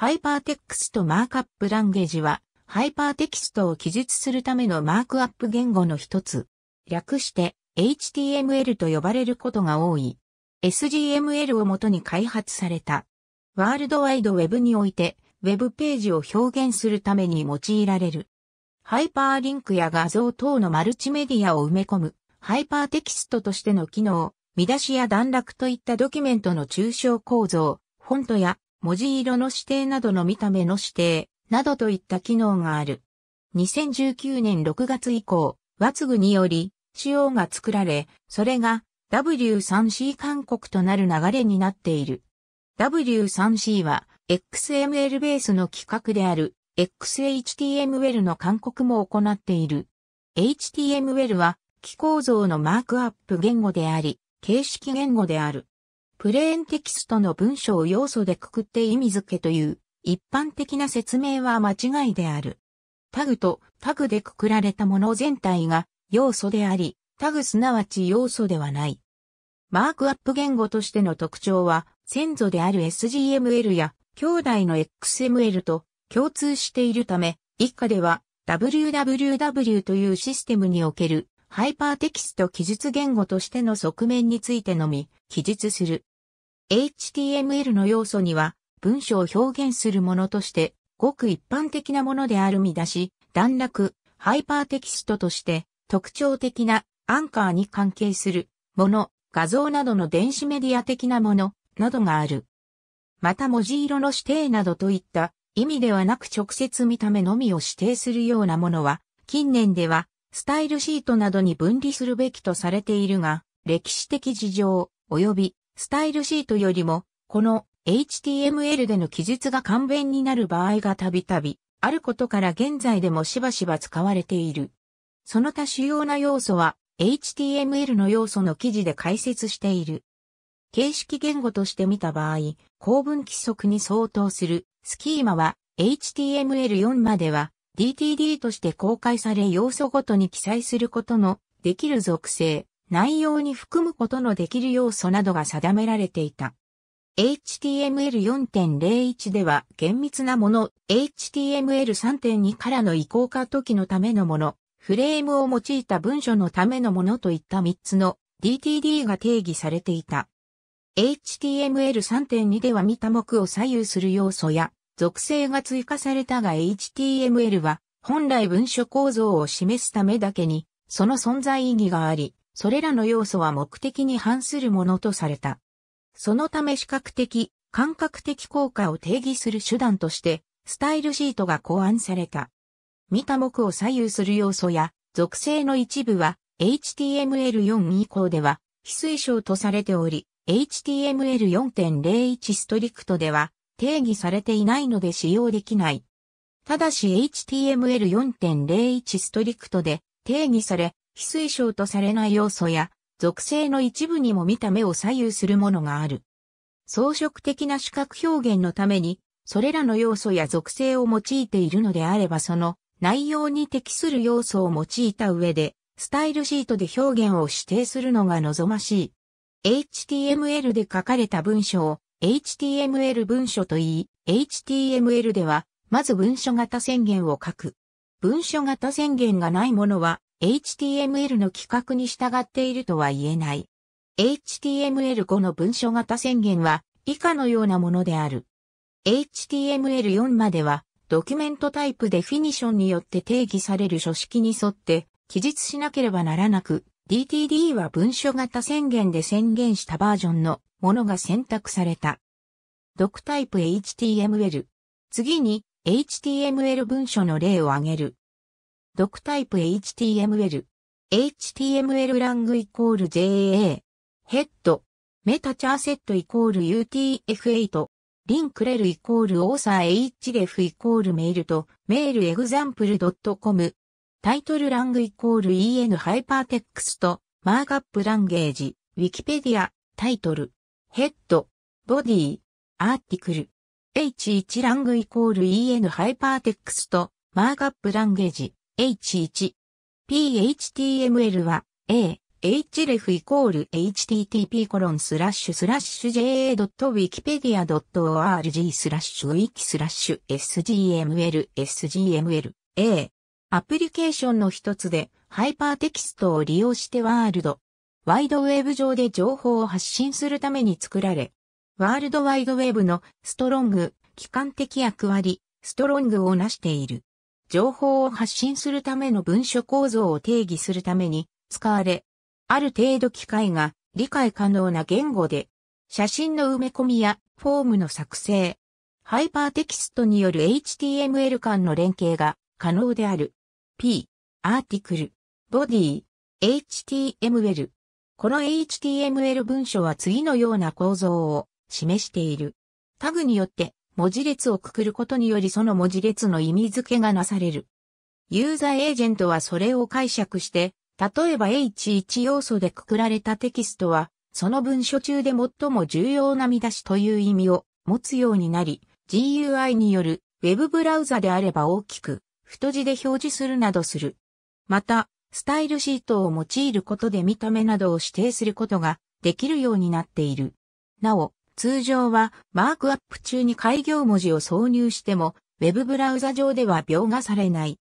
ハイパーテクストマークアップランゲージは、ハイパーテキストを記述するためのマークアップ言語の一つ。略して HTML と呼ばれることが多い。SGML をもとに開発された。ワールドワイドウェブにおいて、ウェブページを表現するために用いられる。ハイパーリンクや画像等のマルチメディアを埋め込む、ハイパーテキストとしての機能、見出しや段落といったドキュメントの抽象構造、フォントや文字色の指定などの見た目の指定、などといった機能がある。2019年6月以降、ワツグにより、仕様が作られ、それが W3C 勧告となる流れになっている。W3C は XML ベースの規格である XHTML の勧告も行っている。HTML は機構造のマークアップ言語であり、形式言語である。プレーンテキストの文章を要素でくくって意味付けという一般的な説明は間違いである。タグとタグでくくられたもの全体が要素であり、タグすなわち要素ではない。マークアップ言語としての特徴は、先祖である SGML や兄弟の XML と共通しているため、以下では WWW というシステムにおけるハイパーテキスト記述言語としての側面についてのみ記述する。HTML の要素には文章を表現するものとしてごく一般的なものである見出し、段落、ハイパーテキストとして特徴的なアンカーに関係するもの、画像などの電子メディア的なものなどがある。また文字色の指定などといった意味ではなく直接見た目のみを指定するようなものは近年ではスタイルシートなどに分離するべきとされているが歴史的事情及びスタイルシートよりも、この HTML での記述が簡便になる場合がたびたびあることから現在でもしばしば使われている。その他主要な要素は HTML の要素の記事で解説している。形式言語として見た場合、公文規則に相当するスキーマは HTML4 までは DTD として公開され要素ごとに記載することのできる属性、内容に含むことのできる要素などが定められていた。HTML4.01 では厳密なもの、HTML3.2 からの移行化時のためのもの、フレームを用いた文書のためのものといった3つの DTD が定義されていた。HTML3.2 では見た目を左右する要素や属性が追加されたが HTML は本来文書構造を示すためだけにその存在意義があり、それらの要素は目的に反するものとされた。そのため視覚的、感覚的効果を定義する手段として、スタイルシートが考案された。見た目を左右する要素や、属性の一部は、HTML4 以降では、非推奨とされており、HTML4.01 ストリクトでは、定義されていないので使用できない。ただし HTML4.01 ストリクトで定義され、非推奨とされない要素や、属性の一部にも見た目を左右するものがある。装飾的な視覚表現のために、それらの要素や属性を用いているのであればその内容に適する要素を用いた上で、スタイルシートで表現を指定するのが望ましい。HTML で書かれた文章を HTML 文書と言い、HTML ではまず文書型宣言を書く。文書型宣言がないものは HTML の規格に従っているとは言えない。HTML5 の文書型宣言は以下のようなものである。HTML4 まではドキュメントタイプデフィニションによって定義される書式に沿って記述しなければならなく、DTD は文書型宣言で宣言したバージョンのものが選択された。ドクタイプ HTML。次に HTML 文書の例を挙げる。ドクタイプ HTML。HTML ラングイコール JA。ヘッド。メタチャーセットイコール UTF8。リンクレルイコールオーサー h d f イコールメールとメールエグザンプル .com。タイトルラングイコール en ハイパーテックスト。マークアップランゲージ。ウィキペディア。タイトル。ヘッド。ボディ。アーティクル。h1 ラングイコール en ハイパーテックスト。マークアップランゲージ。H1。PHTML は A、href イコール http コロンスラッシュスラッシュ ja.wikipedia.org スラッシュ wiki スラッシュ sgml sgml a アプリケーションの一つでハイパーテキストを利用してワールドワイドウェブ上で情報を発信するために作られワールドワイドウェブのストロング機関的役割ストロングを成している情報を発信するための文書構造を定義するために使われ、ある程度機械が理解可能な言語で、写真の埋め込みやフォームの作成、ハイパーテキストによる HTML 間の連携が可能である。P、アーティクル、ボディ、HTML。この HTML 文書は次のような構造を示している。タグによって文字列をくくることによりその文字列の意味付けがなされる。ユーザーエージェントはそれを解釈して、例えば H1 要素でくくられたテキストは、その文書中で最も重要な見出しという意味を持つようになり、GUI による Web ブラウザであれば大きく太字で表示するなどする。また、スタイルシートを用いることで見た目などを指定することができるようになっている。なお、通常はマークアップ中に開業文字を挿入しても、ウェブブラウザ上では描画されない。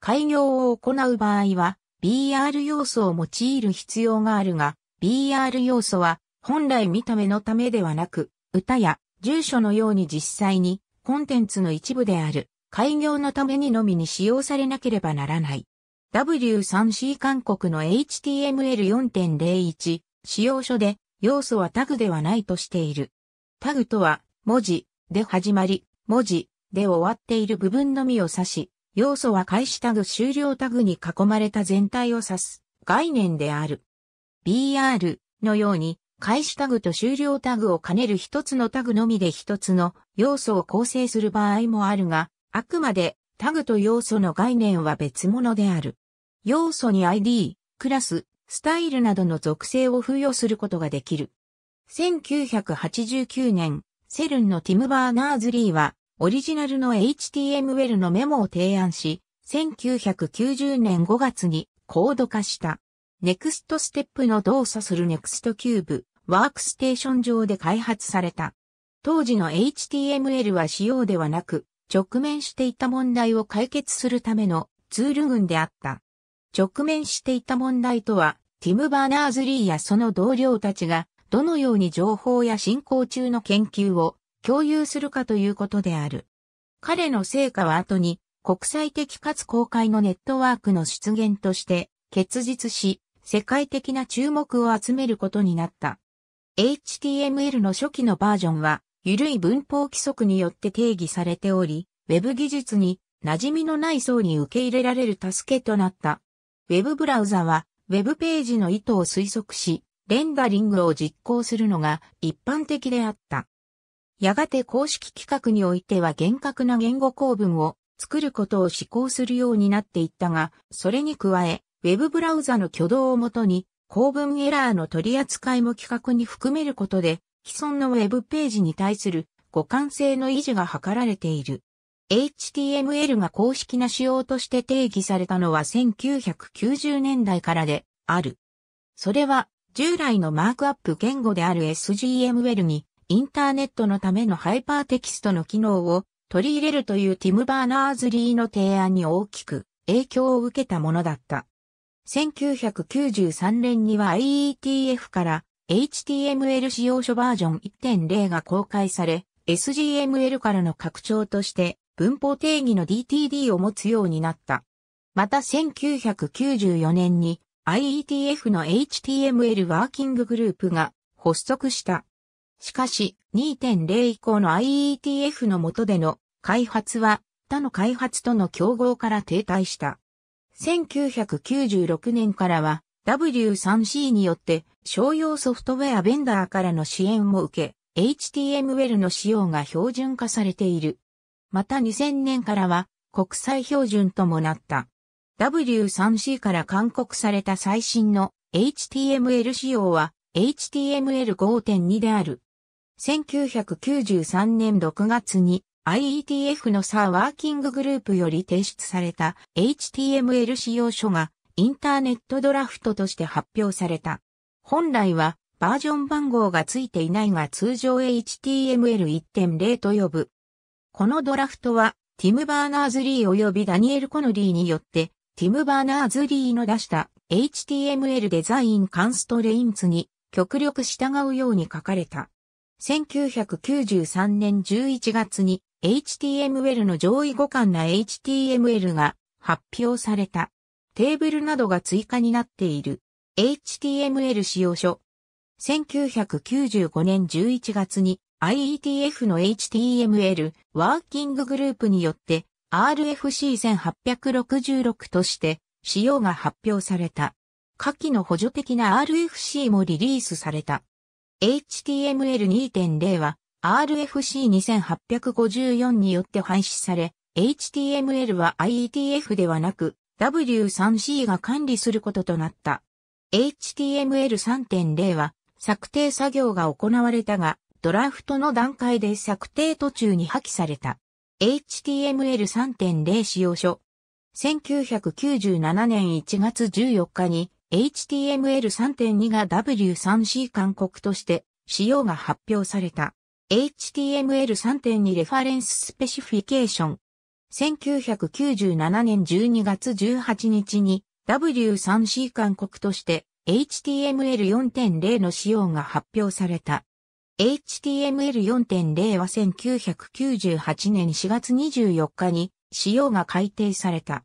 開業を行う場合は、BR 要素を用いる必要があるが、BR 要素は本来見た目のためではなく、歌や住所のように実際にコンテンツの一部である開業のためにのみに使用されなければならない。W3C 韓国の HTML4.01 使用書で要素はタグではないとしている。タグとは、文字で始まり、文字で終わっている部分のみを指し、要素は開始タグ終了タグに囲まれた全体を指す概念である。BR のように、開始タグと終了タグを兼ねる一つのタグのみで一つの要素を構成する場合もあるが、あくまでタグと要素の概念は別物である。要素に ID、クラス、スタイルなどの属性を付与することができる。1989年、セルンのティム・バーナーズ・リーは、オリジナルの HTML のメモを提案し、1990年5月にコード化した。ネクストステップの動作するネクストキューブ、ワークステーション上で開発された。当時の HTML は仕様ではなく、直面していた問題を解決するためのツール群であった。直面していた問題とは、ティム・バーナーズ・リーやその同僚たちが、どのように情報や進行中の研究を共有するかということである。彼の成果は後に、国際的かつ公開のネットワークの出現として、結実し、世界的な注目を集めることになった。HTML の初期のバージョンは、緩い文法規則によって定義されており、Web 技術に馴染みのない層に受け入れられる助けとなった。Web ブラウザはウェブページの意図を推測し、レンダリングを実行するのが一般的であった。やがて公式規格においては厳格な言語構文を作ることを施行するようになっていったが、それに加え、ウェブブラウザの挙動をもとに、構文エラーの取り扱いも規格に含めることで、既存のウェブページに対する互換性の維持が図られている。HTML が公式な仕様として定義されたのは1990年代からで、ある。それは、従来のマークアップ言語である SGML に、インターネットのためのハイパーテキストの機能を取り入れるというティム・バーナーズ・リーの提案に大きく影響を受けたものだった。1993年には IETF から HTML 使用書バージョン1.0が公開され、SGML からの拡張として文法定義の DTD を持つようになった。また1994年に IETF の HTML ワーキンググループが発足した。しかし、2.0以降の IETF の下での開発は他の開発との競合から停滞した。1996年からは W3C によって商用ソフトウェアベンダーからの支援を受け、HTML の使用が標準化されている。また2000年からは国際標準ともなった。W3C から勧告された最新の HTML 仕様は HTML5.2 である。1993年6月に IETF のサーワーキンググループより提出された HTML 仕様書がインターネットドラフトとして発表された。本来はバージョン番号が付いていないが通常 HTML1.0 と呼ぶ。このドラフトはティム・バーナーズ・リー及びダニエル・コノリーによってティム・バーナーズ・リーの出した HTML デザインカンストレインツに極力従うように書かれた。1993年11月に HTML の上位互換な HTML が発表された。テーブルなどが追加になっている HTML 使用書。1995年11月に IETF の HTML ワーキンググループによって RFC1866 として使用が発表された。下記の補助的な RFC もリリースされた。HTML2.0 は RFC2854 によって廃止され、HTML は IETF ではなく W3C が管理することとなった。HTML3.0 は策定作業が行われたが、ドラフトの段階で策定途中に破棄された。HTML3.0 使用書。1997年1月14日に HTML3.2 が W3C 勧告として使用が発表された。HTML3.2 レファレンススペシフィケーション。1997年12月18日に W3C 勧告として HTML4.0 の使用が発表された。HTML4.0 は1998年4月24日に仕様が改定された。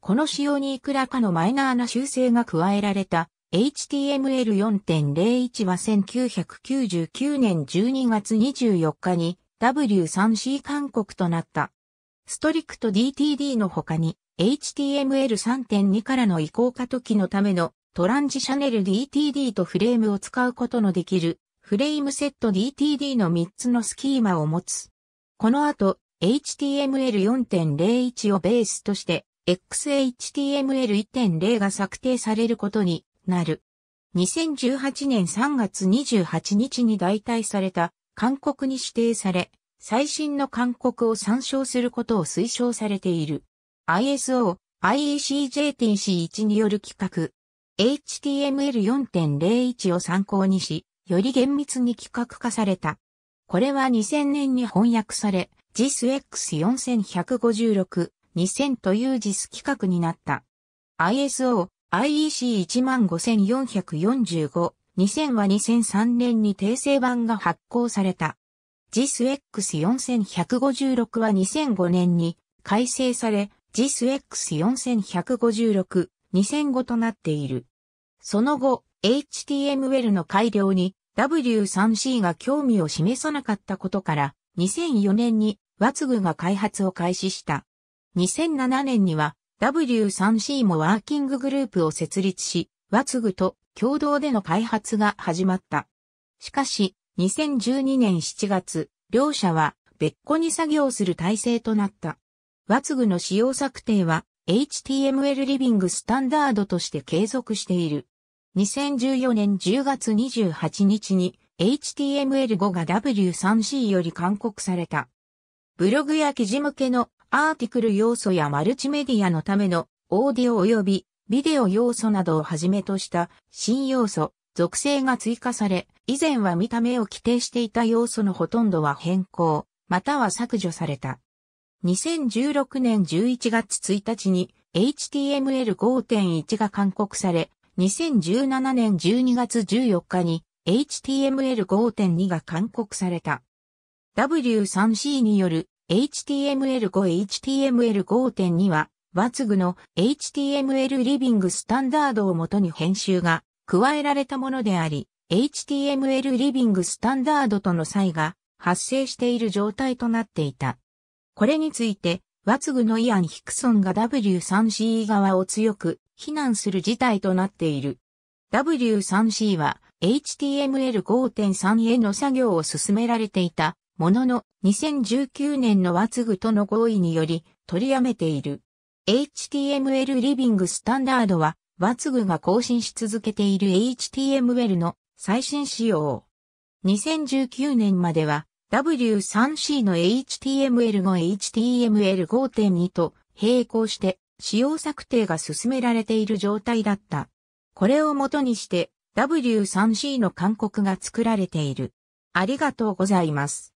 この仕様にいくらかのマイナーな修正が加えられた HTML4.01 は1999年12月24日に W3C 勧告となった。ストリクト DTD の他に HTML3.2 からの移行過渡期のためのトランジシャネル DTD とフレームを使うことのできるフレームセット DTD の3つのスキーマを持つ。この後、HTML4.01 をベースとして、XHTML1.0 が策定されることになる。2018年3月28日に代替された韓国に指定され、最新の韓国を参照することを推奨されている。ISO、IECJ.C1 t による規格、HTML4.01 を参考にし、より厳密に企画化された。これは2000年に翻訳され、JISX4156、2000という JIS 規格になった。ISO、IEC15445、2000は2003年に訂正版が発行された。JISX4156 は2005年に改正され、JISX4156、2005となっている。その後、HTML の改良に W3C が興味を示さなかったことから、2004年にワツグが開発を開始した。2007年には W3C もワーキンググループを設立し、ワツグと共同での開発が始まった。しかし、2012年7月、両社は別個に作業する体制となった。ワツグの使用策定は HTML リビングスタンダードとして継続している。2014年10月28日に HTML5 が W3C より勧告された。ブログや記事向けのアーティクル要素やマルチメディアのためのオーディオ及びビデオ要素などをはじめとした新要素、属性が追加され、以前は見た目を規定していた要素のほとんどは変更、または削除された。2016年11月1日に HTML5.1 が勧告され、2017年12月14日に HTML5.2 が勧告された。W3C による HTML5、HTML5.2 は、抜具の HTML リビングスタンダードをもとに編集が加えられたものであり、HTML リビングスタンダードとの差異が発生している状態となっていた。これについて、ワツグのイアン・ヒクソンが W3C 側を強く避難する事態となっている。W3C は HTML5.3 への作業を進められていたものの2019年のワツグとの合意により取りやめている。HTML リビングスタンダードはワツグが更新し続けている HTML の最新仕様。2019年までは W3C の HTML 5 HTML5.2 と並行して使用策定が進められている状態だった。これをもとにして W3C の勧告が作られている。ありがとうございます。